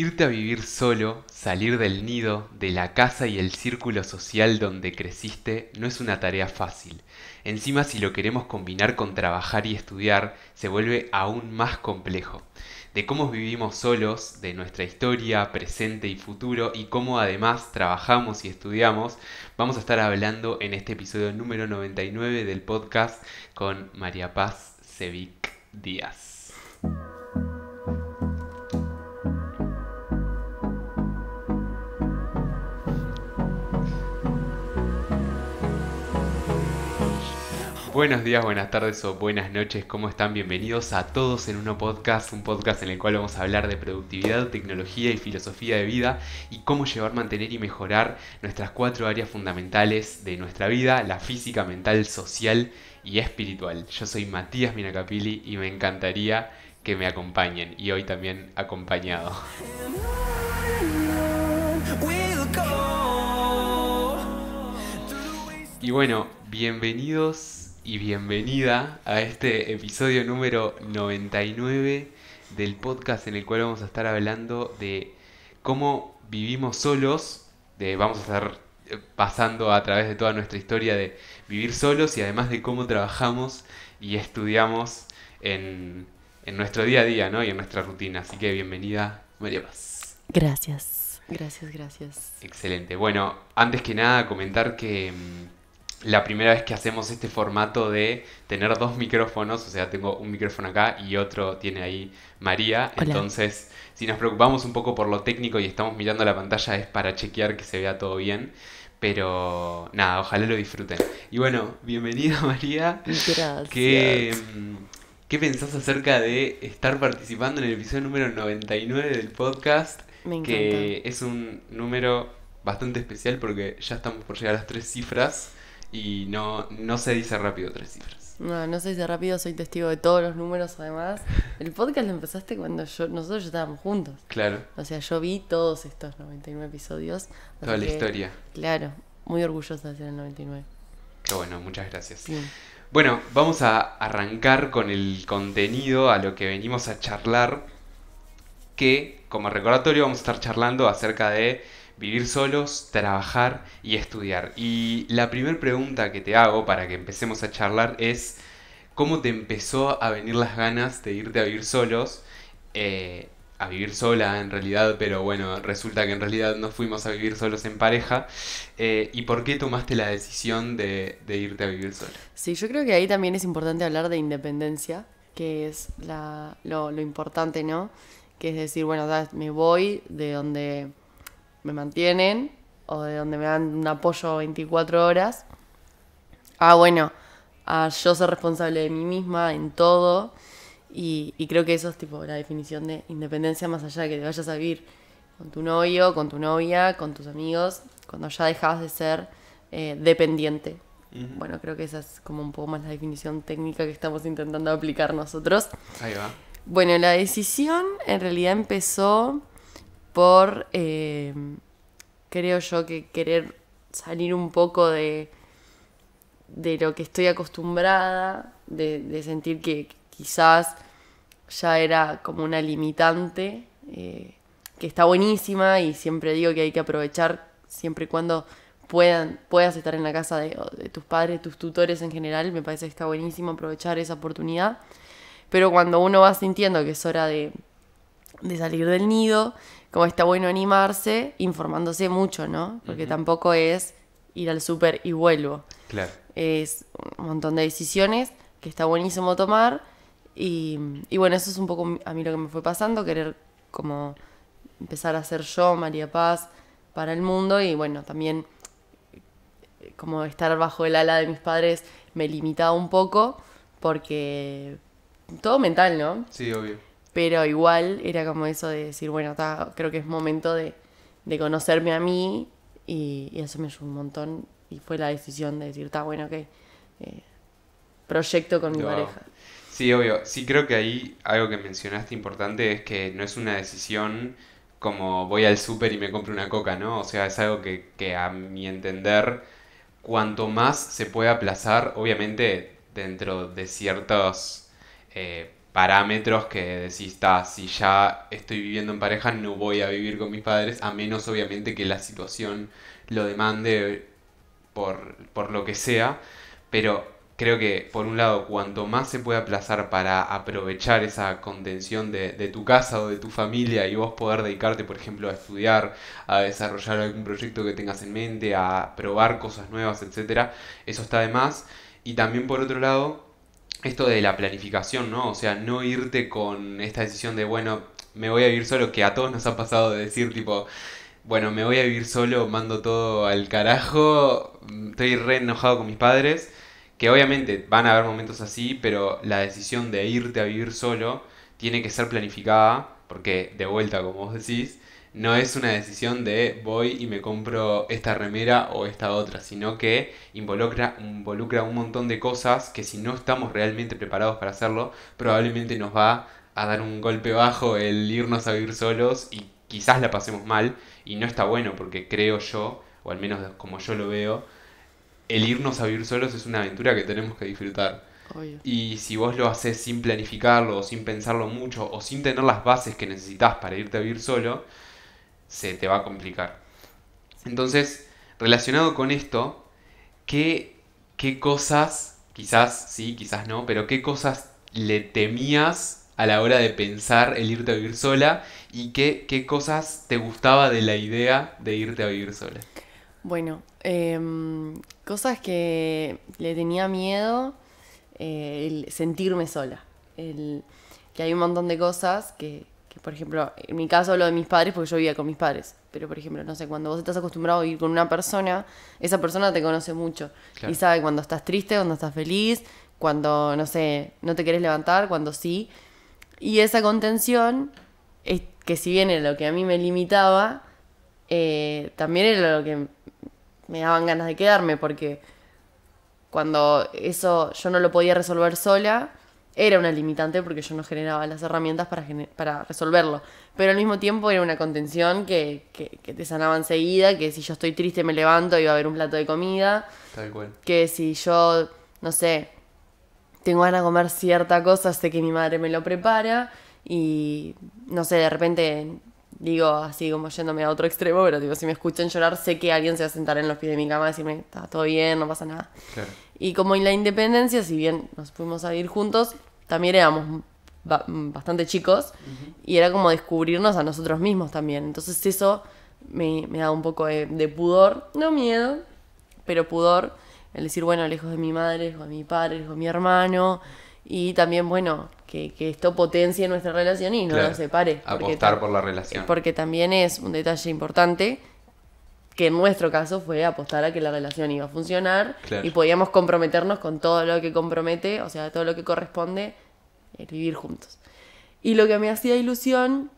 Irte a vivir solo, salir del nido, de la casa y el círculo social donde creciste no es una tarea fácil. Encima si lo queremos combinar con trabajar y estudiar, se vuelve aún más complejo. De cómo vivimos solos, de nuestra historia, presente y futuro, y cómo además trabajamos y estudiamos, vamos a estar hablando en este episodio número 99 del podcast con María Paz Cevic Díaz. Buenos días, buenas tardes o buenas noches, ¿cómo están? Bienvenidos a todos en Uno Podcast, un podcast en el cual vamos a hablar de productividad, tecnología y filosofía de vida y cómo llevar, mantener y mejorar nuestras cuatro áreas fundamentales de nuestra vida, la física, mental, social y espiritual. Yo soy Matías Minacapili y me encantaría que me acompañen y hoy también acompañado. Y bueno, bienvenidos y bienvenida a este episodio número 99 del podcast en el cual vamos a estar hablando de cómo vivimos solos, de vamos a estar eh, pasando a través de toda nuestra historia de vivir solos y además de cómo trabajamos y estudiamos en, nuestro día a día ¿no? y en nuestra rutina. Así que bienvenida, María Paz. Gracias. Gracias, gracias. Excelente. Bueno, antes que nada comentar que mm, la primera vez que hacemos este formato de tener dos micrófonos, o sea, tengo un micrófono acá y otro tiene ahí María, entonces si nos preocupamos un poco por lo técnico y estamos mirando la pantalla es para chequear que se vea todo bien, pero nada, ojalá lo disfruten. Y bueno, bienvenida María. Gracias. Mm, ¿Qué pensás acerca de estar participando en el episodio número 99 del podcast? Me encanta. Que es un número bastante especial porque ya estamos por llegar a las tres cifras y no, no se dice rápido tres cifras. No, no se dice rápido, soy testigo de todos los números además. El podcast lo empezaste cuando yo, nosotros ya estábamos juntos. Claro. O sea, yo vi todos estos 99 episodios. Toda la historia. Claro, muy orgullosa de ser el 99. Qué bueno, muchas gracias. Bueno, vamos a arrancar con el contenido, a lo que venimos a charlar, que como recordatorio vamos a estar charlando acerca de vivir solos, trabajar y estudiar. Y la primera pregunta que te hago para que empecemos a charlar es, ¿cómo te empezó a venir las ganas de irte a vivir solos? Eh, a vivir sola en realidad, pero bueno, resulta que en realidad no fuimos a vivir solos en pareja. Eh, ¿Y por qué tomaste la decisión de, irte a vivir sola? Sí, yo creo que ahí también es importante hablar de independencia, que es lo, lo importante, ¿no? Que es decir, bueno, me voy de donde me mantienen o de donde me dan un apoyo 24 horas, ah, bueno, ah, yo soy responsable de mí misma en todo. Y, creo que eso es tipo la definición de independencia más allá de que te vayas a vivir con tu novio, con tu novia, con tus amigos, cuando ya dejas de ser eh, dependiente. Bueno, creo que esa es como un poco más la definición técnica que estamos intentando aplicar nosotros. Ahí va. Bueno, la decisión en realidad empezó por, eh, creo yo, que querer salir un poco de, lo que estoy acostumbrada, de, sentir que quizás ya era como una limitante, eh, que está buenísima y siempre digo que hay que aprovechar siempre y cuando puedan, puedas estar en la casa de, tus padres, tus tutores en general, me parece que está buenísimo aprovechar esa oportunidad, pero cuando uno va sintiendo que es hora de salir del nido, como está bueno animarse informándose mucho, ¿no? Porque tampoco es ir al súper y vuelvo. Claro. Es un montón de decisiones que está buenísimo tomar y, y bueno, eso es un poco a mí lo que me fue pasando, querer como empezar a ser yo, María Paz, para el mundo y bueno, también eh, como estar bajo el ala de mis padres me limitaba un poco porque todo mental, ¿no? Sí, obvio. Pero igual era como eso de decir, bueno, creo que es momento de, conocerme a mí y, eso me ayudó un montón. Y fue la decisión de decir, está bueno, que eh, proyecto con mi pareja. Sí, obvio. Sí creo que ahí algo que mencionaste importante es que no es una decisión como voy al súper y me compro una coca, ¿no? O sea, es algo que, a mi entender, cuanto más se puede aplazar, obviamente dentro de ciertos eh, parámetros que decís, si ya estoy viviendo en pareja, no voy a vivir con mis padres, a menos obviamente que la situación lo demande por, lo que sea. Pero creo que, por un lado, cuanto más se puede aplazar para aprovechar esa contención de, de tu casa o de tu familia y vos poder dedicarte, por ejemplo, a estudiar, a desarrollar algún proyecto que tengas en mente, a probar cosas nuevas, etc., eso está de más. Y también, por otro lado, esto de la planificación, ¿no? O sea, no irte con esta decisión de, bueno, me voy a vivir solo, que a todos nos ha pasado de decir, tipo, bueno, me voy a vivir solo, mando todo al carajo, estoy re enojado con mis padres, que obviamente van a haber momentos así, pero la decisión de irte a vivir solo tiene que ser planificada, porque de vuelta, como vos decís, no es una decisión de voy y me compro esta remera o esta otra, sino que involucra, involucra un montón de cosas que si no estamos realmente preparados para hacerlo, probablemente nos va a dar un golpe bajo el irnos a vivir solos y quizás la pasemos mal y no está bueno porque creo yo, o al menos como yo lo veo, el irnos a vivir solos es una aventura que tenemos que disfrutar. Y si vos lo haces sin planificarlo, o sin pensarlo mucho, o sin tener las bases que necesitas para irte a vivir solo, se te va a complicar. Entonces, relacionado con esto, ¿qué, qué cosas, quizás sí, quizás no, pero qué cosas le temías a la hora de pensar el irte a vivir sola y qué, qué cosas te gustaba de la idea de irte a vivir sola? Bueno, em, cosas que le tenía miedo, eh, el sentirme sola, el, que hay un montón de cosas que, que por ejemplo, en mi caso hablo de mis padres, porque yo vivía con mis padres. Pero por ejemplo, no sé, cuando vos estás acostumbrado a vivir con una persona, esa persona te conoce mucho. Y sabe cuando estás triste, cuando estás feliz, cuando, no sé, no te querés levantar, cuando sí. Y esa contención, es que si bien era lo que a mí me limitaba, eh, también era lo que me daban ganas de quedarme, porque cuando eso yo no lo podía resolver sola, era una limitante porque yo no generaba las herramientas para, para resolverlo. Pero al mismo tiempo era una contención que, te sanaba enseguida, que si yo estoy triste me levanto y va a haber un plato de comida. Tal cual. Que si yo, no sé, tengo ganas de comer cierta cosa, sé que mi madre me lo prepara y, no sé, de repente digo así como yéndome a otro extremo, pero digo, si me escuchan llorar, sé que alguien se va a sentar en los pies de mi cama y decirme, está todo bien, no pasa nada. Y como en la independencia, si bien nos fuimos a ir juntos, también éramos bastante chicos y era como descubrirnos a nosotros mismos también. Entonces eso me, me da un poco de, pudor, no miedo, pero pudor, el decir, bueno, lejos de mi madre, lejos de mi padre, lejos de mi hermano y también, bueno, que, esto potencie nuestra relación y no nos separe. Apostar por la relación. Porque también es un detalle importante que en nuestro caso fue apostar a que la relación iba a funcionar y podíamos comprometernos con todo lo que compromete, o sea, todo lo que corresponde eh, vivir juntos. Y lo que me hacía ilusión,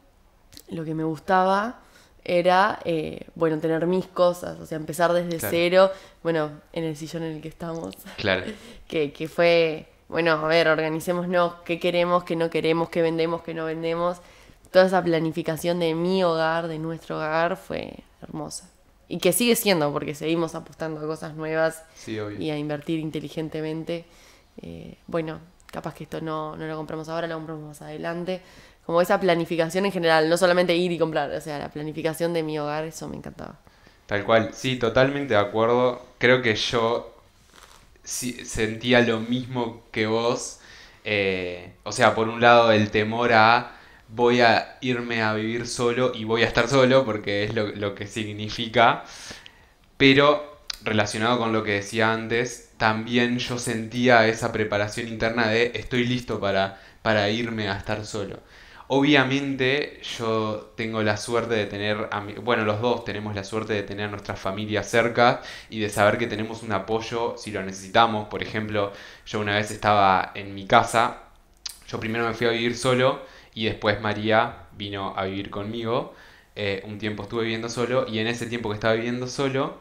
lo que me gustaba, era, eh, bueno, tener mis cosas, o sea, empezar desde cero, bueno, en el sillón en el que estamos. Claro. que, que fue, bueno, a ver, organicémonos, qué queremos, qué no queremos, qué vendemos, qué no vendemos. Toda esa planificación de mi hogar, de nuestro hogar, fue hermosa y que sigue siendo, porque seguimos apostando a cosas nuevas y a invertir inteligentemente. Eh, bueno, capaz que esto no, no lo compramos ahora, lo compramos más adelante. Como esa planificación en general, no solamente ir y comprar, o sea, la planificación de mi hogar, eso me encantaba. Tal cual, sí, totalmente de acuerdo. Creo que yo sí, sentía lo mismo que vos. Eh, o sea, por un lado el temor a voy a irme a vivir solo y voy a estar solo porque es lo, que significa. Pero relacionado con lo que decía antes, también yo sentía esa preparación interna de estoy listo para, para irme a estar solo. Obviamente yo tengo la suerte de tener, a bueno, los dos tenemos la suerte de tener a nuestra familia cerca y de saber que tenemos un apoyo si lo necesitamos. Por ejemplo, yo una vez estaba en mi casa, yo primero me fui a vivir solo y después María vino a vivir conmigo. Eh, un tiempo estuve viviendo solo y en ese tiempo que estaba viviendo solo,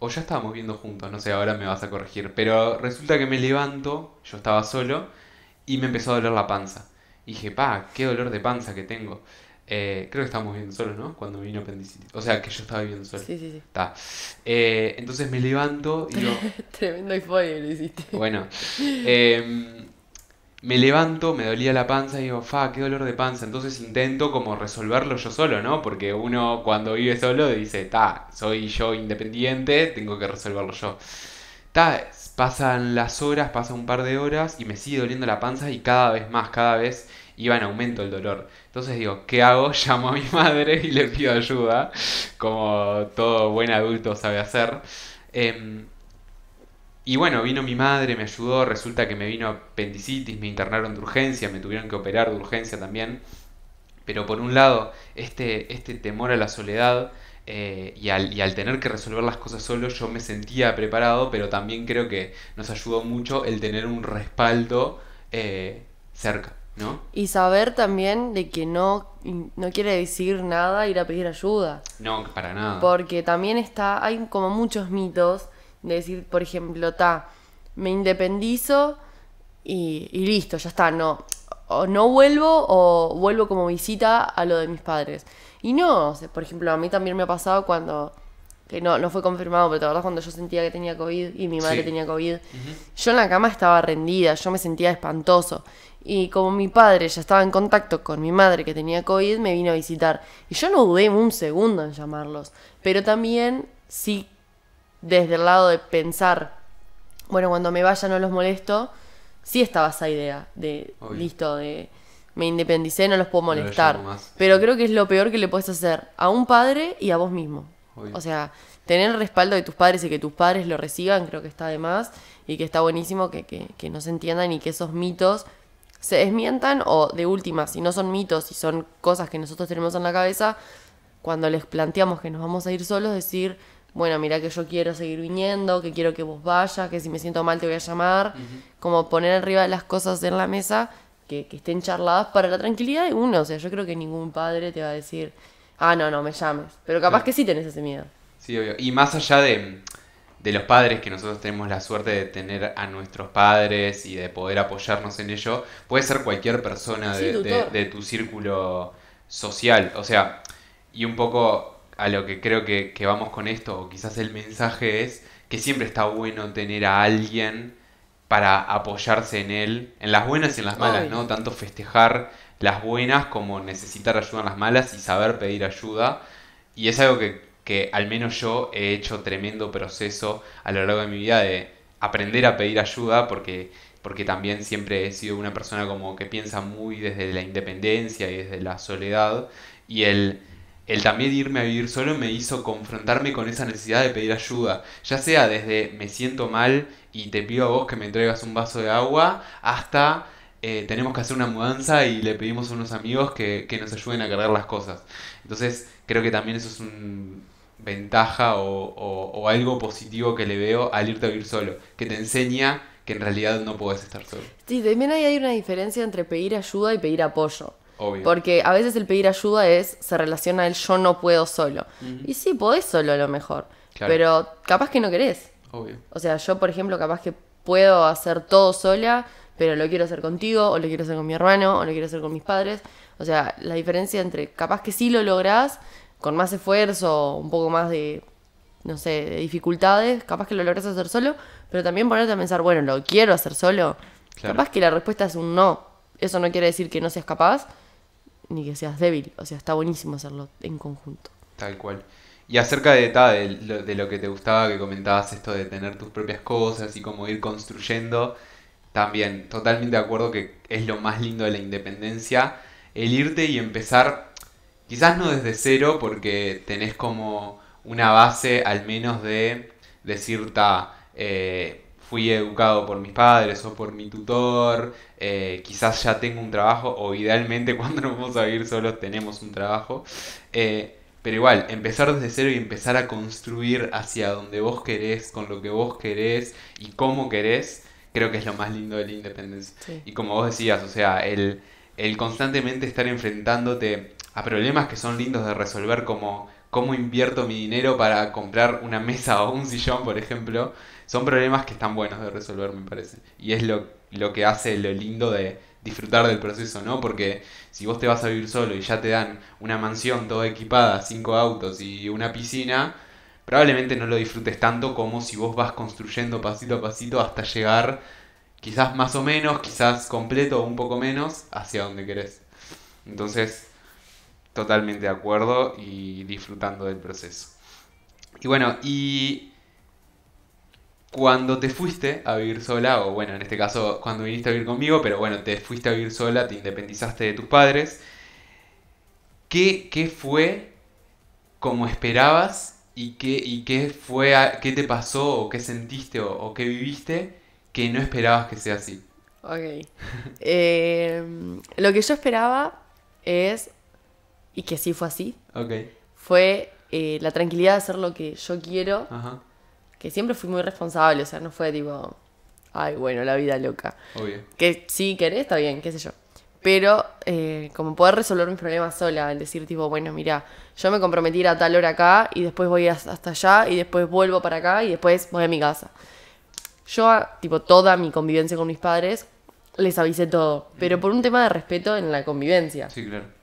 o ya estábamos viviendo juntos, no sé, ahora me vas a corregir, pero resulta que me levanto, yo estaba solo y me empezó a doler la panza. Y dije, pa, qué dolor de panza que tengo. Eh, creo que estábamos viviendo solos, ¿no? Cuando vino apendicitis. O sea, que yo estaba viviendo solo. Sí, sí, sí. Está. Eh, entonces me levanto y digo... Tremendo spoiler hiciste. Bueno. Em, me levanto, me dolía la panza y digo, fa, qué dolor de panza. Entonces intento como resolverlo yo solo, ¿no? Porque uno cuando vive solo dice, ta, soy yo independiente, tengo que resolverlo yo. Ta, pasan las horas, pasa un par de horas y me sigue doliendo la panza y cada vez más, cada vez iba en aumento el dolor. Entonces digo, ¿qué hago? Llamo a mi madre y le pido ayuda, como todo buen adulto sabe hacer. Em, y bueno, vino mi madre, me ayudó, resulta que me vino apendicitis, me internaron de urgencia, me tuvieron que operar de urgencia también. Pero por un lado, este, este temor a la soledad eh, y, al, y, al, tener que resolver las cosas solo, yo me sentía preparado, pero también creo que nos ayudó mucho el tener un respaldo eh, cerca. ¿No? Y saber también de que no, no quiere decir nada ir a pedir ayuda. No, para nada. Porque también está, hay como muchos mitos de decir, por ejemplo, ta, me independizo y, listo, ya está, no. O no vuelvo o vuelvo como visita a lo de mis padres. Y no, por ejemplo, a mí también me ha pasado cuando que no, no fue confirmado, pero te cuando yo sentía que tenía COVID y mi madre tenía COVID. Yo en la cama estaba rendida, yo me sentía espantoso. Y como mi padre ya estaba en contacto con mi madre que tenía COVID, me vino a visitar. Y yo no dudé un segundo en llamarlos. Pero también sí desde el lado de pensar, bueno, cuando me vaya no los molesto, sí estaba esa idea de, listo, de me independicé, no los puedo molestar. pero creo que es lo peor que le puedes hacer a un padre y a vos mismo. O sea, tener el respaldo de tus padres y que tus padres lo reciban, creo que está de más y que está buenísimo que, no se entiendan y que esos mitos se desmientan o de última, si no son mitos y son cosas que nosotros tenemos en la cabeza, cuando les planteamos que nos vamos a ir solos, decir, bueno, mira que yo quiero seguir viniendo, que quiero que vos vayas, que si me siento mal te voy a llamar, como poner arriba las cosas en la mesa que, estén charladas para la tranquilidad de uno. O sea, yo creo que ningún padre te va a decir, ah, no, no, me llames. Pero capaz que sí tenés ese miedo. Sí, obvio. Y más allá de, los padres, que nosotros tenemos la suerte de tener a nuestros padres y de poder apoyarnos en ello, puede ser cualquier persona de tu círculo social. O sea, y un poco a lo que creo que, vamos con esto, o quizás el mensaje es que siempre está bueno tener a alguien para apoyarse en él, en las buenas y en las malas, ¿no? Tanto festejar las buenas como necesitar ayuda en las malas y saber pedir ayuda. Y es algo que, que al menos yo he hecho tremendo proceso a lo largo de mi vida de aprender a pedir ayuda porque porque también siempre he sido una persona como que piensa muy desde la independencia y desde la soledad y el el también irme a vivir solo me hizo confrontarme con esa necesidad de pedir ayuda, ya sea desde me siento mal y te pido a vos que me entregas un vaso de agua, hasta eh, tenemos que hacer una mudanza y le pedimos a unos amigos que, nos ayuden a cargar las cosas. Entonces creo que también eso es una ventaja o, algo positivo que le veo al irte a vivir solo, que te enseña que en realidad no podés estar solo. Sí, también hay una diferencia entre pedir ayuda y pedir apoyo. Porque a veces el pedir ayuda es, se relaciona el yo no puedo solo. Y sí, podés solo a lo mejor. Pero capaz que no querés. O sea, yo, por ejemplo, capaz que puedo hacer todo sola, pero lo quiero hacer contigo, o lo quiero hacer con mi hermano, o lo quiero hacer con mis padres. O sea, la diferencia entre capaz que sí lo lográs, con más esfuerzo, un poco más de, no sé, de dificultades, capaz que lo lográs hacer solo, pero también ponerte a pensar, bueno, lo quiero hacer solo. Capaz que la respuesta es un no. Eso no quiere decir que no seas capaz, ni que seas débil. O sea, está buenísimo hacerlo en conjunto. Tal cual. Y acerca de, de, lo, que te gustaba, que comentabas esto de tener tus propias cosas y como ir construyendo, también totalmente de acuerdo que es lo más lindo de la independencia, el irte y empezar, quizás no desde cero, porque tenés como una base al menos de decir, eh, fui educado por mis padres o por mi tutor, eh, quizás ya tengo un trabajo o idealmente cuando nos vamos a vivir solos tenemos un trabajo. Eh, pero igual, empezar desde cero y empezar a construir hacia donde vos querés, con lo que vos querés y cómo querés, creo que es lo más lindo de la independencia. Y como vos decías, o sea, el, el constantemente estar enfrentándote a problemas que son lindos de resolver como cómo invierto mi dinero para comprar una mesa o un sillón, por ejemplo, son problemas que están buenos de resolver, me parece. Y es lo, lo que hace lo lindo de disfrutar del proceso, ¿no? Porque si vos te vas a vivir solo y ya te dan una mansión toda equipada, cinco autos y una piscina, probablemente no lo disfrutes tanto como si vos vas construyendo pasito a pasito hasta llegar quizás más o menos, quizás completo o un poco menos, hacia donde querés. Entonces, totalmente de acuerdo y disfrutando del proceso. Y bueno, y cuando te fuiste a vivir sola, o bueno, en este caso cuando viniste a vivir conmigo, pero bueno, te fuiste a vivir sola, te independizaste de tus padres, ¿qué, qué fue como esperabas y qué, y qué fue, qué te pasó o qué sentiste o, qué viviste que no esperabas que sea así? Ok. Eh, lo que yo esperaba es y que sí fue así, okay. fue eh, la tranquilidad de hacer lo que yo quiero, Ajá. que siempre fui muy responsable, o sea, no fue tipo, ay, bueno, la vida loca. Obvio. Que sí querés, está bien, qué sé yo. Pero eh, como poder resolver mis problemas sola, el decir tipo, bueno, mira, yo me comprometí a tal hora acá y después voy hasta allá y después vuelvo para acá y después voy a mi casa. Yo, tipo, toda mi convivencia con mis padres, les avisé todo, pero por un tema de respeto en la convivencia. Sí, claro.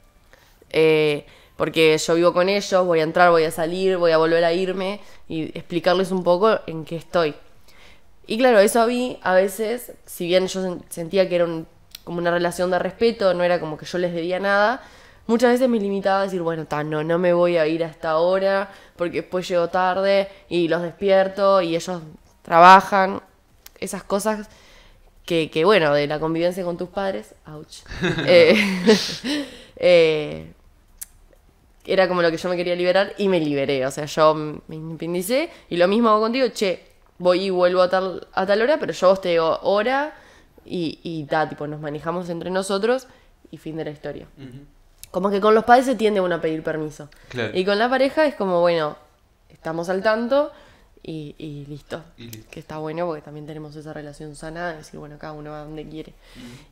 Eh, porque yo vivo con ellos, voy a entrar, voy a salir, voy a volver a irme y explicarles un poco en qué estoy. Y claro, eso a mí a veces, si bien yo sentía que era como una relación de respeto, no era como que yo les debía nada, muchas veces me limitaba a decir, bueno, no, no me voy a ir a esta hora, porque después llego tarde y los despierto y ellos trabajan, esas cosas que, bueno, de la convivencia con tus padres, ouch. Eh, eh, era como lo que yo me quería liberar y me liberé. O sea, yo me independicé y lo mismo hago contigo, che, voy y vuelvo a tal, hora, pero yo vos te digo hora y, y ta, tipo, nos manejamos entre nosotros y fin de la historia. Como que con los padres se tiende uno a pedir permiso. Y con la pareja es como, bueno, estamos al tanto y, y, listo. Que está bueno porque también tenemos esa relación sana de decir, bueno, cada uno va donde quiere.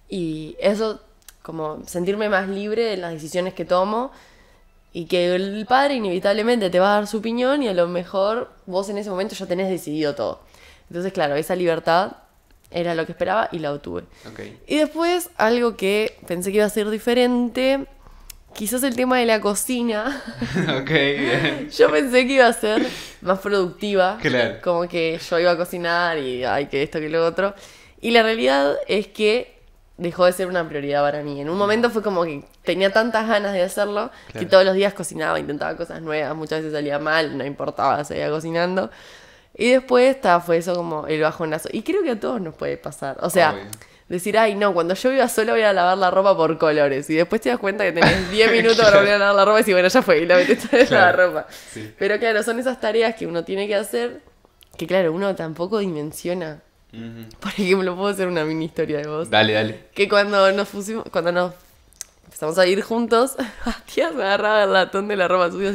Y eso, como sentirme más libre de las decisiones que tomo y que el padre inevitablemente te va a dar su opinión y a lo mejor vos en ese momento ya tenés decidido todo. Entonces, claro, esa libertad era lo que esperaba y la obtuve. Y después, algo que pensé que iba a ser diferente, quizás el tema de la cocina. Yo pensé que iba a ser más productiva. Como que yo iba a cocinar y hay que esto, que lo otro. Y la realidad es que dejó de ser una prioridad para mí. En un momento fue como que tenía tantas ganas de hacerlo que todos los días cocinaba, intentaba cosas nuevas, muchas veces salía mal, no importaba, seguía cocinando. Y después está, fue eso como el bajonazo. Y creo que a todos nos puede pasar. O sea, decir, ay, no, cuando yo viva solo voy a lavar la ropa por colores. Y después te das cuenta que tenés 10 minutos para volver a lavar la ropa y si bueno, ya fue, y la metiste claro. la ropa. Pero claro, son esas tareas que uno tiene que hacer que, claro, uno tampoco dimensiona por ejemplo, puedo hacer una mini historia de vos. Dale, dale. Que cuando nos pusimos, cuando nos empezamos a ir juntos, tía se agarraba el latón de la ropa sucia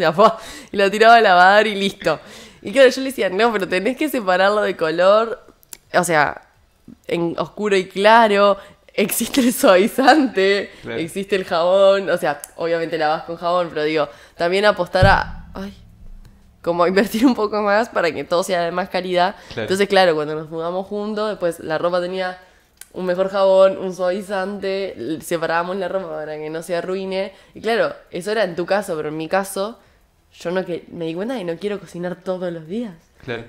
y lo tiraba a lavar y listo. Y claro, yo le decía, no, pero tenés que separarlo de color, o sea, en oscuro y claro, existe el suavizante, existe el jabón, o sea, obviamente la vas con jabón, pero digo, también apostar a como invertir un poco más para que todo sea de más calidad. Entonces, claro, cuando nos mudamos juntos, después la ropa tenía un mejor jabón, un suavizante, separábamos la ropa para que no se arruine. Y claro, eso era en tu caso, pero en mi caso, yo no que me di cuenta de que no quiero cocinar todos los días.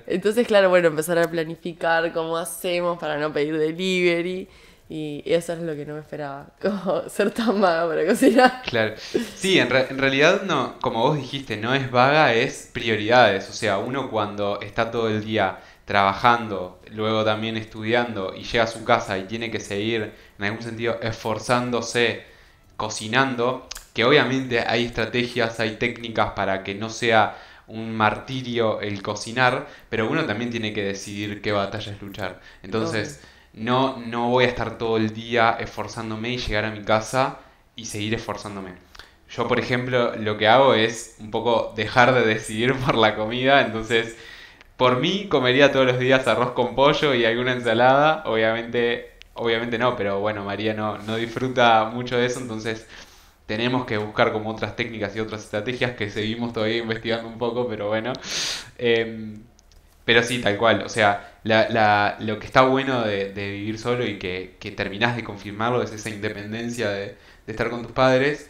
Entonces, claro, bueno, empezar a planificar cómo hacemos para no pedir delivery. Y eso es lo que no me esperaba, ser tan vaga para cocinar. Claro. Sí, en, realidad no, como vos dijiste, no es vaga, es prioridades. O sea, uno cuando está todo el día trabajando, luego también estudiando y llega a su casa y tiene que seguir, en algún sentido, esforzándose, cocinando, que obviamente hay estrategias, hay técnicas para que no sea un martirio el cocinar, pero uno también tiene que decidir qué batallas luchar. Entonces... No, no voy a estar todo el día esforzándome y llegar a mi casa y seguir esforzándome. Yo, por ejemplo, lo que hago es un poco dejar de decidir por la comida, entonces por mí comería todos los días arroz con pollo y alguna ensalada, obviamente, obviamente no, pero bueno, María no, disfruta mucho de eso, entonces tenemos que buscar como otras técnicas y otras estrategias que seguimos todavía investigando un poco, pero bueno. Em, pero sí, tal cual. O sea, lo que está bueno de, vivir solo y que, que, terminás de confirmarlo es esa independencia de, estar con tus padres.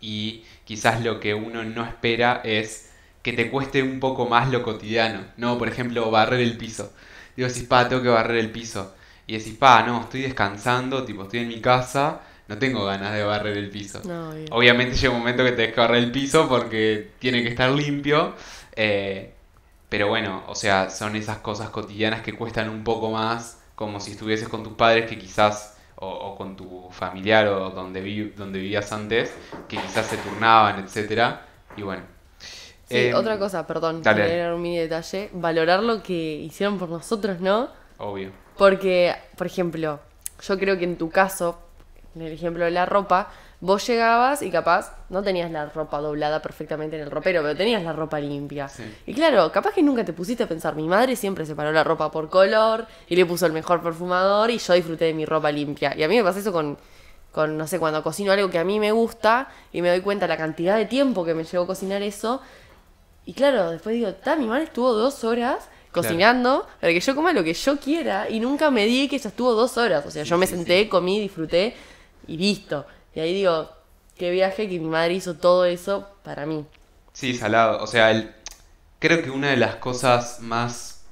Y quizás lo que uno no espera es que te cueste un poco más lo cotidiano. No, por ejemplo, barrer el piso. Digo, si pa, tengo que barrer el piso. Y decís, pa, no, estoy descansando, tipo, estoy en mi casa, no tengo ganas de barrer el piso. Obviamente llega un momento que te que barrer el piso porque tiene que estar limpio. Eh, pero bueno, o sea, son esas cosas cotidianas que cuestan un poco más, como si estuvieses con tus padres que quizás, o, con tu familiar o donde, donde vivías antes, que quizás se turnaban, etcétera Y bueno. Sí, em, otra cosa, perdón, tener un mini detalle, valorar lo que hicieron por nosotros, ¿no? Obvio. Porque, por ejemplo, yo creo que en tu caso, en el ejemplo de la ropa, vos llegabas y capaz no tenías la ropa doblada perfectamente en el ropero, pero tenías la ropa limpia. Y claro, capaz que nunca te pusiste a pensar, mi madre siempre separó la ropa por color y le puso el mejor perfumador y yo disfruté de mi ropa limpia. Y a mí me pasa eso con, con no sé, cuando cocino algo que a mí me gusta y me doy cuenta la cantidad de tiempo que me llevó a cocinar eso. Y claro, después digo, ta, mi madre estuvo dos horas cocinando para que yo coma lo que yo quiera y nunca me di que eso estuvo dos horas. O sea, yo me senté, comí, disfruté y listo. Y ahí digo, qué viaje que mi madre hizo todo eso para mí. Sí, salado. O sea, el... creo que una de las cosas más,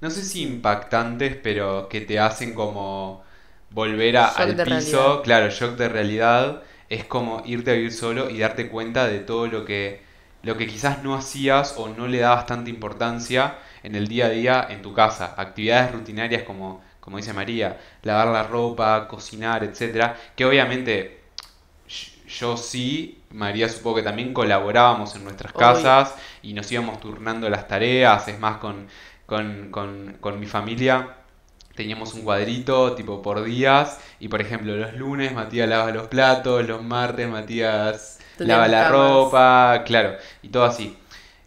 no sé si impactantes, pero que te hacen como volver a, al piso, claro, shock de realidad, es como irte a vivir solo y darte cuenta de todo lo que, lo que quizás no hacías o no le dabas tanta importancia en el día a día en tu casa. Actividades rutinarias como, como dice María, lavar la ropa, cocinar, etcétera, que obviamente yo sí, María supongo que también colaborábamos en nuestras casas y nos íbamos turnando las tareas, es más, con, mi familia teníamos un cuadrito tipo por días y por ejemplo los lunes Matías lava los platos, los martes Matías lava la ropa, claro, y todo así.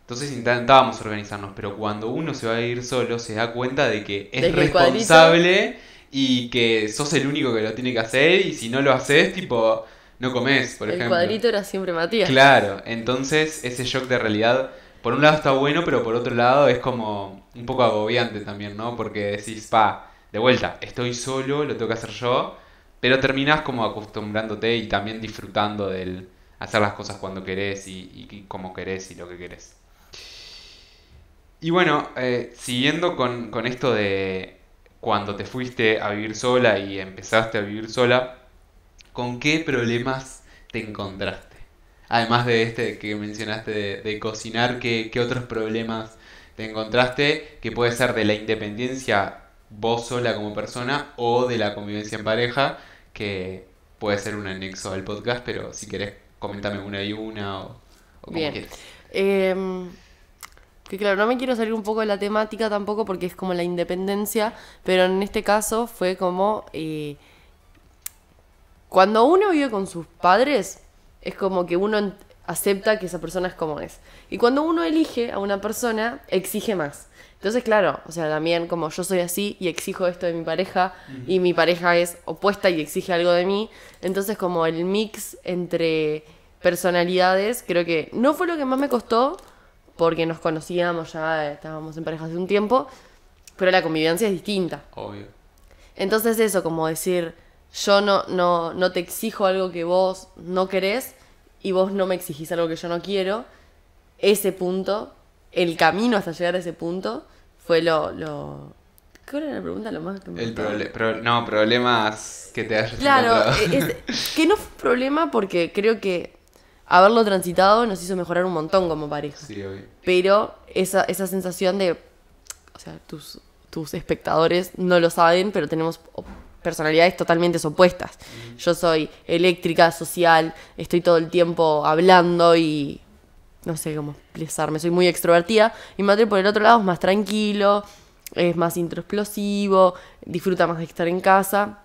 Entonces intentábamos organizarnos, pero cuando uno se va a ir solo se da cuenta de que es responsable y que sos el único que lo tiene que hacer y si no lo haces tipo no comes, por ejemplo. El cuadrito era siempre Matías. Claro, entonces ese shock de realidad, por un lado está bueno, pero por otro lado es como un poco agobiante también, ¿no? Porque decís, pa, de vuelta, estoy solo, lo tengo que hacer yo, pero terminás como acostumbrándote y también disfrutando del hacer las cosas cuando querés y, como querés y lo que querés. Y bueno, eh, siguiendo con, con esto de cuando te fuiste a vivir sola y empezaste a vivir sola, ¿Con qué problemas te encontraste? Además de este que mencionaste de, cocinar, ¿qué, otros problemas te encontraste que puede ser de la independencia vos sola como persona o de la convivencia en pareja, que puede ser un anexo al podcast, pero si querés comentarme una y una o, como em, Que claro, no me quiero salir un poco de la temática tampoco porque es como la independencia, pero en este caso fue como eh, cuando uno vive con sus padres, es como que uno acepta que esa persona es como es. Y cuando uno elige a una persona, exige más. Entonces, claro, o sea, también como yo soy así y exijo esto de mi pareja y mi pareja es opuesta y exige algo de mí, entonces como el mix entre personalidades, creo que no fue lo que más me costó porque nos conocíamos ya, eh, estábamos en pareja hace un tiempo, pero la convivencia es distinta. Obvio. Entonces eso, como decir, yo no, no, te exijo algo que vos no querés y vos no me exigís algo que yo no quiero. Ese punto, el camino hasta llegar a ese punto, fue lo... lo... ¿Qué era la pregunta? Lo más que No, problemas que te hayas Claro, e-, que no fue problema porque creo que haberlo transitado nos hizo mejorar un montón como pareja. Sí, obvio. Pero esa, esa sensación de... O sea, tus, tus espectadores no lo saben, pero tenemos personalidades totalmente opuestas. Yo soy eléctrica, social, estoy todo el tiempo hablando y no sé cómo expresarme, soy muy extrovertida. Y madre por el otro lado es más tranquilo, es más introexplosivo, disfruta más de estar en casa.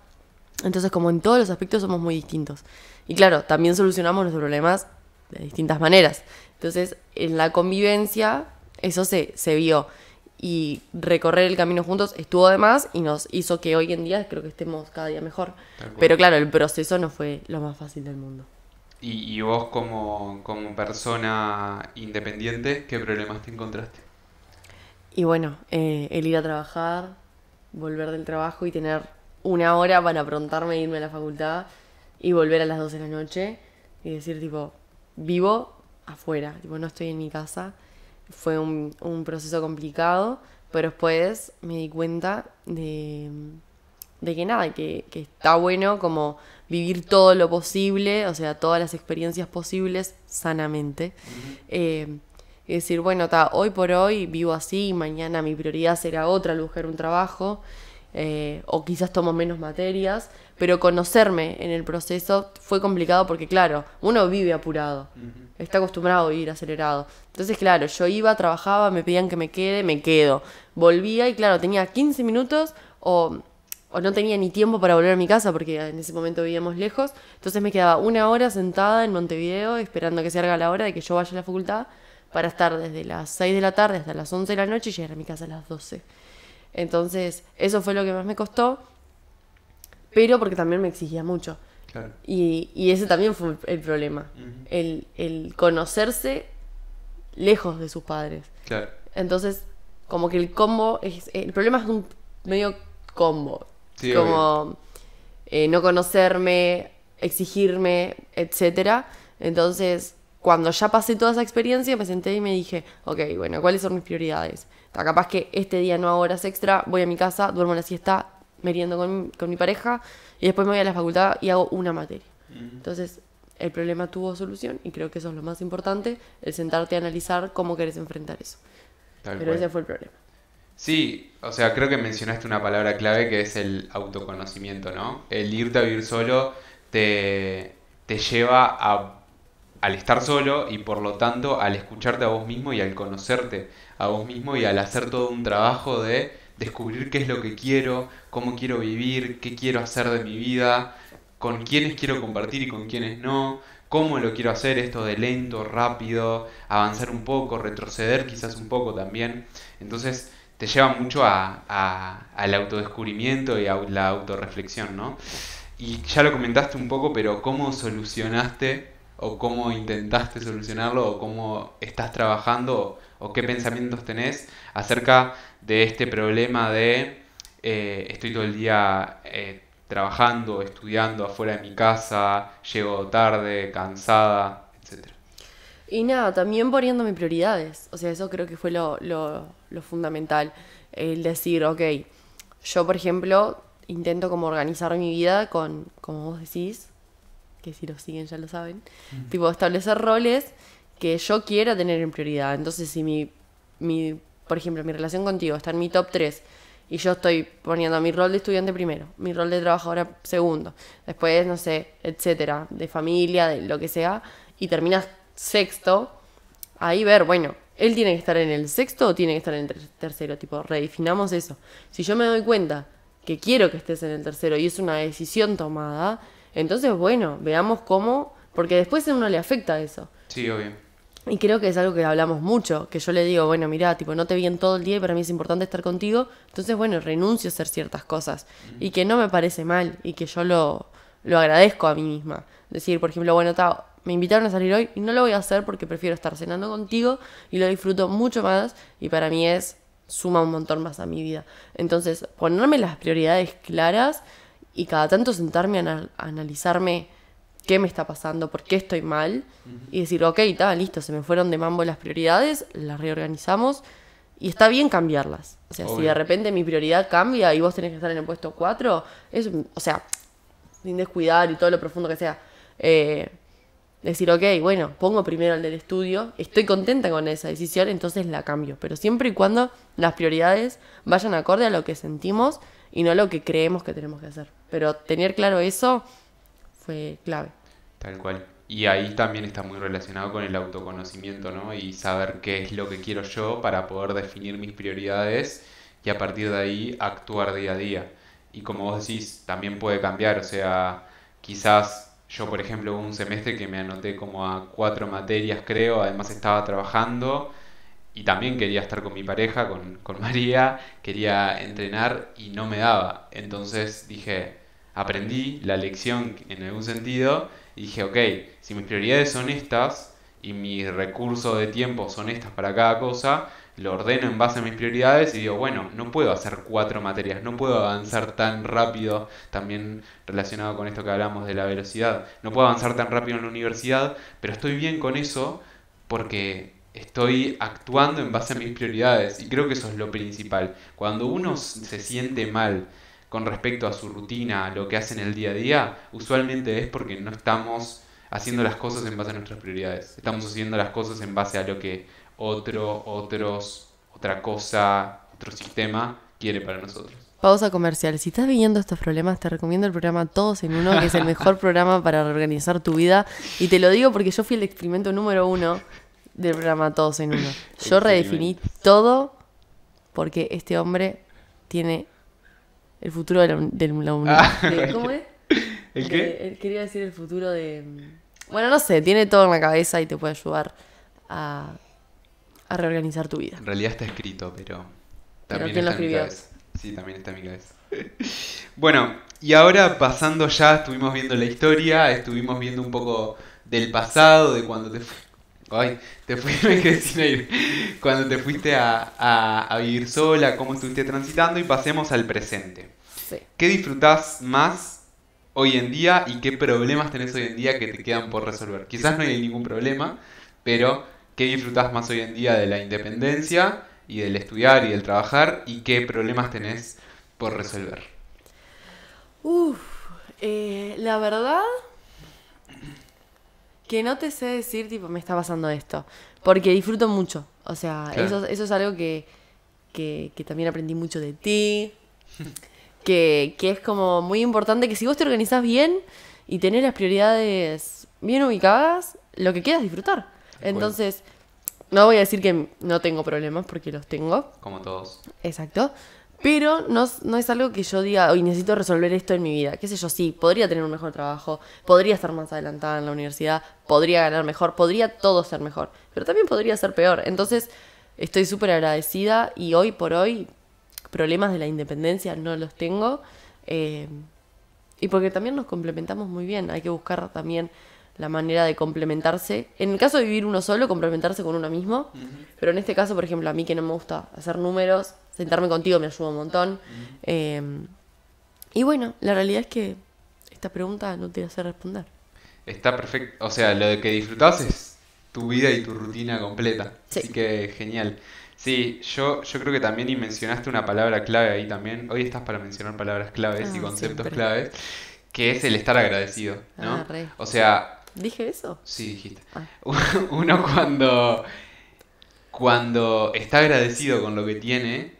Entonces, como en todos los aspectos somos muy distintos. Y claro, también solucionamos los problemas de distintas maneras. Entonces, en la convivencia, eso se, se vio y recorrer el camino juntos estuvo de más y nos hizo que hoy en día creo que estemos cada día mejor. Pero claro, el proceso no fue lo más fácil del mundo. Y, vos como, persona independiente, ¿qué problemas te encontraste? Y bueno, eh, el ir a trabajar, volver del trabajo y tener una hora para aprontarme e irme a la facultad y volver a las 12 de la noche y decir tipo, vivo afuera, tipo, no estoy en mi casa fue un, proceso complicado, pero después me di cuenta de, que nada, que, que, está bueno como vivir todo lo posible, o sea, todas las experiencias posibles sanamente. Eh, y decir, bueno, hoy por hoy vivo así, mañana mi prioridad será otra, buscar un trabajo. Eh, o quizás tomo menos materias, pero conocerme en el proceso fue complicado porque, claro, uno vive apurado, está acostumbrado a vivir acelerado. Entonces, claro, yo iba, trabajaba, me pedían que me quede, me quedo. Volvía y, claro, tenía 15 minutos o, o no tenía ni tiempo para volver a mi casa porque en ese momento vivíamos lejos. Entonces me quedaba una hora sentada en Montevideo esperando que se haga la hora de que yo vaya a la facultad para estar desde las 6 de la tarde hasta las 11 de la noche y llegar a mi casa a las 12. Entonces, eso fue lo que más me costó, pero porque también me exigía mucho. Y, ese también fue el problema, el, conocerse lejos de sus padres. Entonces, como que el combo, el problema es un medio combo, como eh, no conocerme, exigirme, etc. Entonces, cuando ya pasé toda esa experiencia, me senté y me dije, ok, bueno, ¿cuáles son mis prioridades? capaz que este día no hago horas extra, voy a mi casa, duermo la siesta, meriendo con, con mi pareja y después me voy a la facultad y hago una materia. Entonces, el problema tuvo solución y creo que eso es lo más importante, el sentarte a analizar cómo querés enfrentar eso. Pero ese fue el problema. Sí, o sea, creo que mencionaste una palabra clave que es el autoconocimiento, ¿no? El irte a vivir solo te, te lleva a al estar solo y por lo tanto al escucharte a vos mismo y al conocerte a vos mismo y al hacer todo un trabajo de descubrir qué es lo que quiero, cómo quiero vivir, qué quiero hacer de mi vida, con quiénes quiero compartir y con quiénes no, cómo lo quiero hacer, esto de lento, rápido, avanzar un poco, retroceder quizás un poco también. Entonces te lleva mucho a, al autodescubrimiento y a la autorreflexión, ¿no? Y ya lo comentaste un poco, pero ¿cómo solucionaste o cómo intentaste solucionarlo o cómo estás trabajando o qué pensamientos tenés acerca de este problema de eh, estoy todo el día eh, trabajando, estudiando afuera de mi casa, llego tarde, cansada, etcétera. Y nada, también poniendo mis prioridades. O sea, eso creo que fue lo, lo fundamental. El decir, ok, yo por ejemplo intento como organizar mi vida con, como vos decís, que si lo siguen ya lo saben, tipo establecer roles que yo quiera tener en prioridad. Entonces, si mi, mi, por ejemplo, mi relación contigo está en mi top 3 y yo estoy poniendo mi rol de estudiante primero, mi rol de trabajadora segundo, después, no sé, etcétera, de familia, de lo que sea, y terminas sexto, ahí ver, bueno, él tiene que estar en el sexto o tiene que estar en el tercero, tipo, redefinamos eso. Si yo me doy cuenta que quiero que estés en el tercero y es una decisión tomada, entonces, bueno, veamos cómo, porque después a uno le afecta eso. Sí, obvio. Y creo que es algo que hablamos mucho, que yo le digo, bueno, mira, tipo, no te vi en todo el día y para mí es importante estar contigo, entonces, bueno, renuncio a hacer ciertas cosas y que no me parece mal y que yo lo, lo agradezco a mí misma. Decir, por ejemplo, bueno, ta, me invitaron a salir hoy y no lo voy a hacer porque prefiero estar cenando contigo y lo disfruto mucho más y para mí es suma un montón más a mi vida. Entonces, ponerme las prioridades claras y cada tanto sentarme a, analizarme qué me está pasando, por qué estoy mal y decir, ok, está listo, se me fueron de mambo las prioridades, las reorganizamos y está bien cambiarlas. O sea, si de repente mi prioridad cambia y vos tenés que estar en el puesto 4, es, o sea, sin descuidar y todo lo profundo que sea. Eh, decir, ok, bueno, pongo primero el del estudio, estoy contenta con esa decisión, entonces la cambio. Pero siempre y cuando las prioridades vayan acorde a lo que sentimos y no lo que creemos que tenemos que hacer. Pero tener claro eso fue clave. Tal cual. Y ahí también está muy relacionado con el autoconocimiento, ¿no? Y saber qué es lo que quiero yo para poder definir mis prioridades y a partir de ahí actuar día a día. Y como vos decís, también puede cambiar, o sea, quizás yo, por ejemplo, hubo un semestre que me anoté como a cuatro materias, creo, además estaba trabajando y también quería estar con mi pareja, con, María, quería entrenar y no me daba. Entonces dije, aprendí la lección en algún sentido y dije, ok, si mis prioridades son estas y mis recursos de tiempo son estas para cada cosa, lo ordeno en base a mis prioridades y digo, bueno, no puedo hacer cuatro materias, no puedo avanzar tan rápido, también relacionado con esto que hablamos de la velocidad, no puedo avanzar tan rápido en la universidad, pero estoy bien con eso porque estoy actuando en base a mis prioridades. Y creo que eso es lo principal. Cuando uno se siente mal con respecto a su rutina, a lo que hace en el día a día, usualmente es porque no estamos haciendo las cosas en base a nuestras prioridades. Estamos haciendo las cosas en base a lo que otro, otros, otra cosa, otro sistema quiere para nosotros. Pausa comercial. Si estás viviendo estos problemas, te recomiendo el programa Todos en Uno, que es el mejor programa para reorganizar tu vida. Y te lo digo porque yo fui el experimento número uno del programa Todos en Uno. Yo redefiní todo porque este hombre tiene el futuro de la, de ah, ¿Cómo es? ¿El qué? quería decir el futuro de... Mm, bueno, no sé, tiene todo en la cabeza y te puede ayudar a, reorganizar tu vida. En realidad está escrito, pero... También pero ¿quién lo Sí, también está en mi cabeza. Bueno, y ahora pasando ya, estuvimos viendo la historia, estuvimos viendo un poco del pasado, de cuando te Ay, te fui, me quedé Cuando te fuiste a, vivir sola, cómo estuviste transitando y pasemos al presente. ¿Qué disfrutás más hoy en día y qué problemas tenés hoy en día que te quedan por resolver? Quizás no hay ningún problema, pero ¿qué disfrutás más hoy en día de la independencia y del estudiar y del trabajar y qué problemas tenés por resolver? Eh, la verdad que no te sé decir, tipo, me está pasando esto. Porque disfruto mucho. O sea, eso, eso es algo que, que, también aprendí mucho de ti. que, es como muy importante que si vos te organizás bien y tenés las prioridades bien ubicadas, lo que quieras disfrutar. Entonces, no voy a decir que no tengo problemas porque los tengo. Como todos. Exacto. Pero no, es algo que yo diga, hoy necesito resolver esto en mi vida. Qué sé yo, sí, podría tener un mejor trabajo, podría estar más adelantada en la universidad, podría ganar mejor, podría todo ser mejor, pero también podría ser peor. Entonces, estoy súper agradecida y hoy por hoy problemas de la independencia no los tengo. Eh, y porque también nos complementamos muy bien, hay que buscar también la manera de complementarse. En el caso de vivir uno solo, complementarse con uno mismo. Pero en este caso, por ejemplo, a mí que no me gusta hacer números, sentarme contigo me ayuda un montón. Eh, y bueno, la realidad es que esta pregunta no te hace responder. Está perfecto. O sea, lo de que disfrutás es tu vida y tu rutina completa. Sí. Así que genial. Sí, yo, yo creo que también y mencionaste una palabra clave ahí también. Hoy estás para mencionar palabras claves ah, y conceptos claves, que es el estar agradecido, ¿no? Ah, o sea, ¿Dije eso? Sí, dijiste. Ah. Uno cuando, cuando está agradecido con lo que tiene,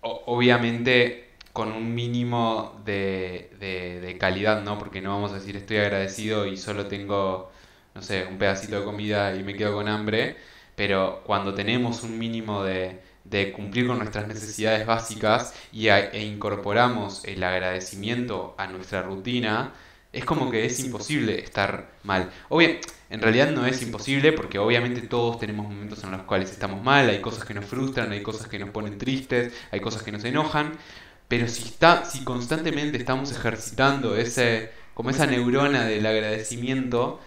obviamente con un mínimo de, de, calidad, ¿no? Porque no vamos a decir estoy agradecido y solo tengo, no sé, un pedacito de comida y me quedo con hambre, pero cuando tenemos un mínimo de, de cumplir con nuestras necesidades básicas y e incorporamos el agradecimiento a nuestra rutina, es como que es imposible estar mal. O bien, en realidad no es imposible porque obviamente todos tenemos momentos en los cuales estamos mal, hay cosas que nos frustran, hay cosas que nos ponen tristes, hay cosas que nos enojan, pero si, está, si constantemente estamos ejercitando ese, como esa neurona del agradecimiento,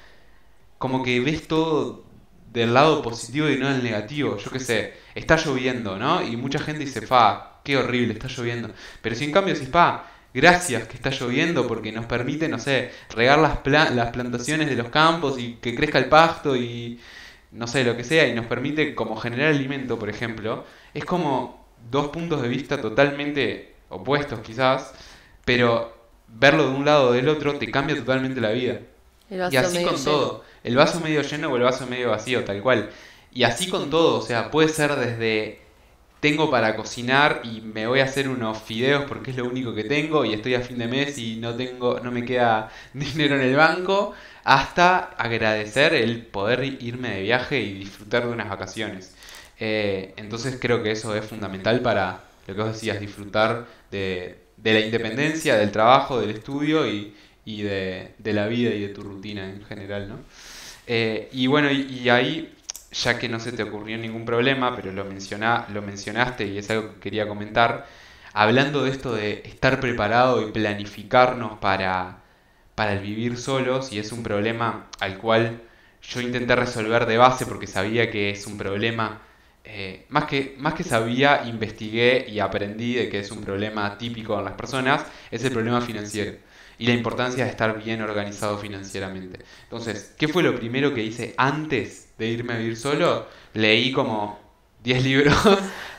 como que ves todo del lado positivo y no del negativo. Yo qué sé, está lloviendo, ¿no? Y mucha gente dice, fa, qué horrible, está lloviendo. Pero si en cambio, si, pa, gracias que está lloviendo porque nos permite, no sé, regar las, las plantaciones de los campos y que crezca el pasto y no sé, lo que sea, y nos permite como generar alimento, por ejemplo, es como dos puntos de vista totalmente opuestos quizás, pero verlo de un lado o del otro te cambia totalmente la vida. Y así con todo, el vaso medio lleno o el vaso medio vacío, tal cual. Y así con todo, o sea, puede ser desde tengo para cocinar y me voy a hacer unos fideos porque es lo único que tengo y estoy a fin de mes y no tengo, no me queda dinero en el banco, hasta agradecer el poder irme de viaje y disfrutar de unas vacaciones. Eh, entonces creo que eso es fundamental para lo que vos decías, disfrutar de, la independencia, del trabajo, del estudio y, de, la vida y de tu rutina en general, eh, y bueno, y ahí ya que no se te ocurrió ningún problema, pero lo, menciona, lo mencionaste y es algo que quería comentar, hablando de esto de estar preparado y planificarnos para, el vivir solos, y es un problema al cual yo intenté resolver de base porque sabía que es un problema, eh, más, que, más que sabía, investigué y aprendí de que es un problema típico en las personas, es el problema financiero y la importancia de estar bien organizado financieramente. Entonces, ¿qué fue lo primero que hice antes de irme a vivir solo? Leí como 10 libros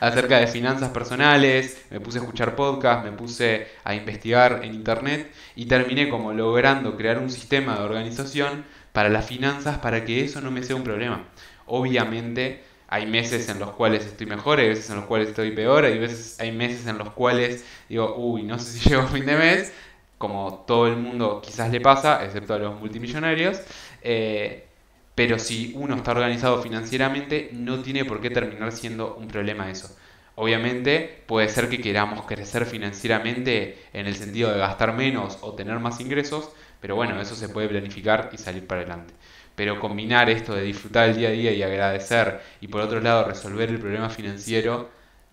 acerca de finanzas personales, me puse a escuchar podcasts, me puse a investigar en internet y terminé como logrando crear un sistema de organización para las finanzas para que eso no me sea un problema. Obviamente hay meses en los cuales estoy mejor, hay veces en los cuales estoy peor, hay veces hay meses en los cuales digo, uy, no sé si llego a fin de mes, como todo el mundo quizás le pasa, excepto a los multimillonarios, eh, pero si uno está organizado financieramente, no tiene por qué terminar siendo un problema eso. Obviamente puede ser que queramos crecer financieramente en el sentido de gastar menos o tener más ingresos, pero bueno, eso se puede planificar y salir para adelante. Pero combinar esto de disfrutar el día a día y agradecer y por otro lado resolver el problema financiero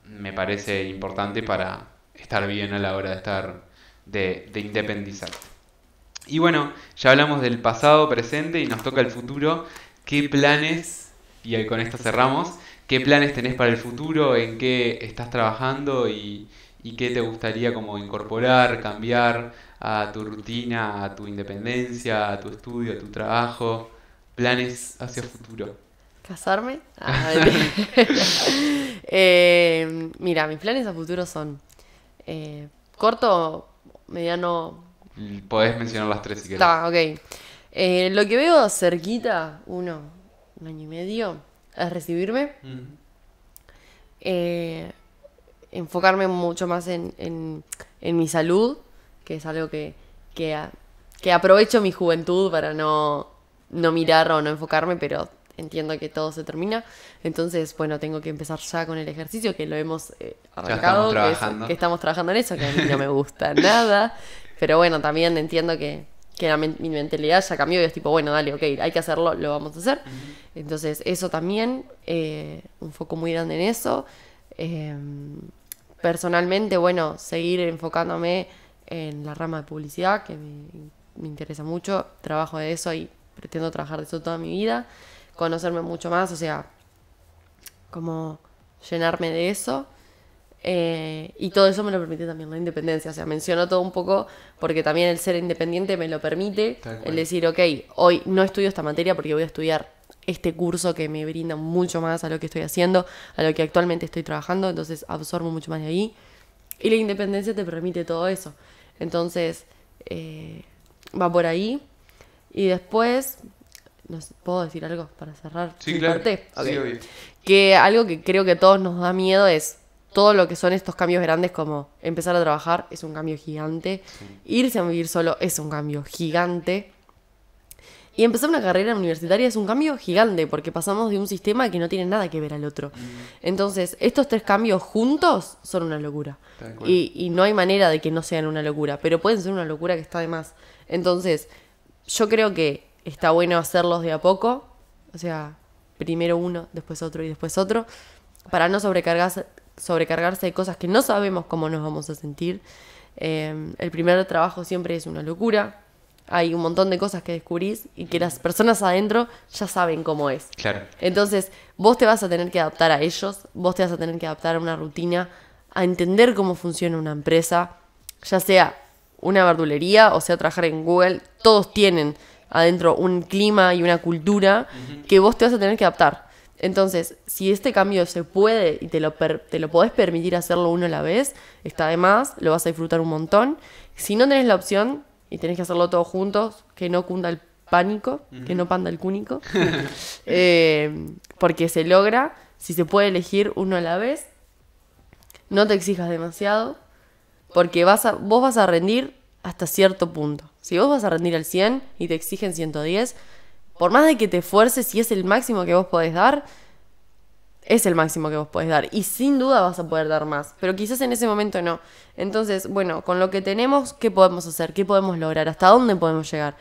me parece importante para estar bien a la hora de estar de, independizarte. Y bueno, ya hablamos del pasado, presente y nos toca el futuro. ¿Qué planes, y con esto cerramos, qué planes tenés para el futuro, en qué estás trabajando y, qué te gustaría como incorporar, cambiar a tu rutina, a tu independencia, a tu estudio, a tu trabajo, planes hacia futuro. ¿Casarme? Ah, eh, mira, mis planes a futuro son eh, corto, mediano. Podés mencionar las tres si Está, ok. Eh, lo que veo cerquita, uno, un año y medio, es recibirme. Eh, enfocarme mucho más en, mi salud, que es algo que, que, que aprovecho mi juventud para no, no mirar o no enfocarme, pero entiendo que todo se termina. Entonces, bueno, tengo que empezar ya con el ejercicio, que lo hemos eh, arrancado, que, estamos trabajando en eso, que a mí no me gusta nada. Pero bueno, también entiendo que, que mi mentalidad ya cambió y es tipo, bueno, dale, ok, hay que hacerlo, lo vamos a hacer. Entonces, eso también, eh, un foco muy grande en eso. Em, personalmente, bueno, seguir enfocándome en la rama de publicidad, que me, me interesa mucho, trabajo de eso y pretendo trabajar de eso toda mi vida conocerme mucho más, o sea, como llenarme de eso. Eh, y todo eso me lo permite también la independencia. O sea, menciono todo un poco porque también el ser independiente me lo permite. El decir, ok, hoy no estudio esta materia porque voy a estudiar este curso que me brinda mucho más a lo que estoy haciendo, a lo que actualmente estoy trabajando, entonces absorbo mucho más de ahí. Y la independencia te permite todo eso. Entonces, eh, va por ahí. Y después, ¿Puedo decir algo para cerrar? Sí, claro. Que algo que creo que a todos nos da miedo es todo lo que son estos cambios grandes, como empezar a trabajar es un cambio gigante, irse a vivir solo es un cambio gigante. Y empezar una carrera universitaria es un cambio gigante, porque pasamos de un sistema que no tiene nada que ver al otro. Mm. Entonces, estos tres cambios juntos son una locura. Y, y, no hay manera de que no sean una locura, pero pueden ser una locura que está de más. Entonces, yo creo que está bueno hacerlos de a poco, o sea, primero uno, después otro y después otro, para no sobrecargarse, sobrecargarse de cosas que no sabemos cómo nos vamos a sentir. Em, el primer trabajo siempre es una locura, hay un montón de cosas que descubrís y que las personas adentro ya saben cómo es. Claro. Entonces, vos te vas a tener que adaptar a ellos, vos te vas a tener que adaptar a una rutina, a entender cómo funciona una empresa, ya sea una verdulería o sea trabajar en Google, todos tienen adentro un clima y una cultura que vos te vas a tener que adaptar. Entonces, si este cambio se puede y te lo, te lo podés permitir hacerlo uno a la vez, está de más, lo vas a disfrutar un montón. Si no tenés la opción y tenés que hacerlo todos juntos, que no cunda el pánico, que no panda el cúnico, eh, porque se logra, si se puede elegir uno a la vez, no te exijas demasiado, porque vas vos vas a rendir hasta cierto punto. Si vos vas a rendir al 100 y te exigen 110, por más de que te esfuerces y es el máximo que vos podés dar, es el máximo que vos podés dar. Y sin duda vas a poder dar más, pero quizás en ese momento no. Entonces, bueno, con lo que tenemos, ¿qué podemos hacer? ¿Qué podemos lograr? ¿Hasta dónde podemos llegar?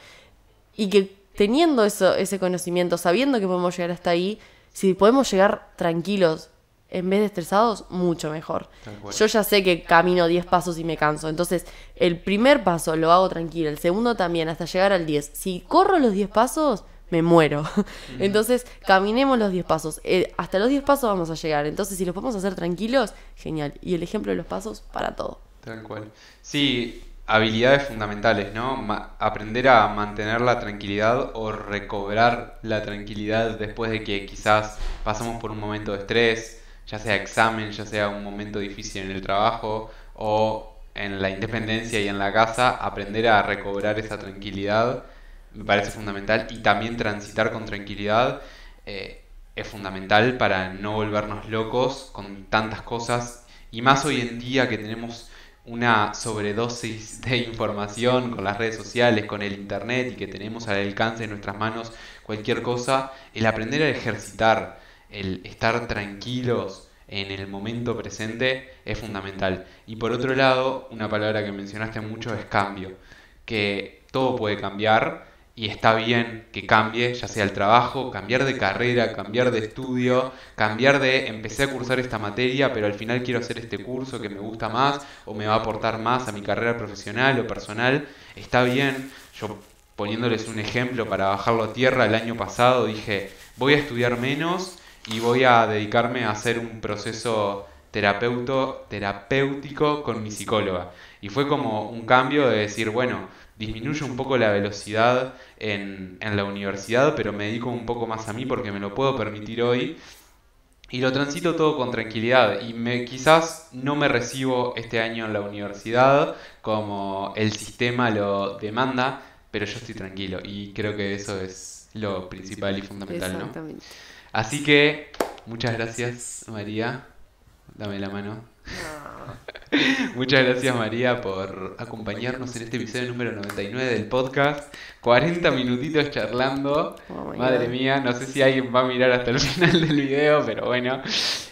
Y que teniendo eso, ese conocimiento, sabiendo que podemos llegar hasta ahí, si podemos llegar tranquilos, en vez de estresados, mucho mejor. Yo ya sé que camino 10 pasos y me canso. Entonces, el primer paso lo hago tranquilo, el segundo también, hasta llegar al 10. Si corro los 10 pasos, me muero. Entonces, caminemos los 10 pasos. Eh, hasta los 10 pasos vamos a llegar. Entonces, si los podemos hacer tranquilos, genial. Y el ejemplo de los pasos para todo. Tal Sí, habilidades fundamentales, ¿no? aprender a mantener la tranquilidad o recobrar la tranquilidad después de que quizás pasamos por un momento de estrés ya sea examen, ya sea un momento difícil en el trabajo o en la independencia y en la casa, aprender a recobrar esa tranquilidad me parece fundamental y también transitar con tranquilidad eh, es fundamental para no volvernos locos con tantas cosas y más hoy en día que tenemos una sobredosis de información con las redes sociales, con el internet y que tenemos al alcance de nuestras manos cualquier cosa, el aprender a ejercitar, el estar tranquilos en el momento presente es fundamental. Y por otro lado, una palabra que mencionaste mucho es cambio, que todo puede cambiar y está bien que cambie, ya sea el trabajo, cambiar de carrera, cambiar de estudio, cambiar de empecé a cursar esta materia, pero al final quiero hacer este curso que me gusta más o me va a aportar más a mi carrera profesional o personal, está bien. Yo poniéndoles un ejemplo para bajarlo a tierra, el año pasado dije, voy a estudiar menos y voy a dedicarme a hacer un proceso terapéutico con mi psicóloga. Y fue como un cambio de decir, bueno, disminuyo un poco la velocidad en, la universidad, pero me dedico un poco más a mí porque me lo puedo permitir hoy. Y lo transito todo con tranquilidad y me, quizás no me recibo este año en la universidad como el sistema lo demanda, pero yo estoy tranquilo y creo que eso es lo principal y fundamental, ¿no? Exactamente. Así que muchas gracias María. Dame la mano. Muchas gracias María por acompañarnos en este, este episodio número 99 del podcast. 40 minutitos charlando. Oh Madre mía, no sé si alguien va a mirar hasta el final del video, pero bueno,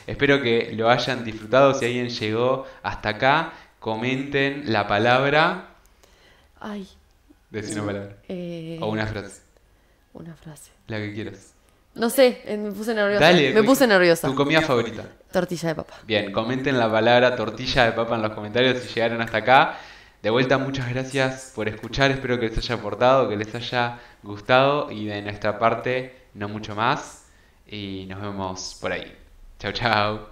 espero que lo hayan disfrutado. Si alguien llegó hasta acá, comenten la palabra. Ay. Decir una palabra. Eh, o una frase. Una frase. La que quieras. No sé, eh, me puse nerviosa. Dale, me puse nerviosa. ¿Tu comida favorita? Tortilla de papa. Bien, comenten la palabra tortilla de papa en los comentarios si llegaron hasta acá. De vuelta, muchas gracias por escuchar. Espero que les haya aportado, que les haya gustado. Y de nuestra parte, no mucho más. Y nos vemos por ahí. Chao, chao.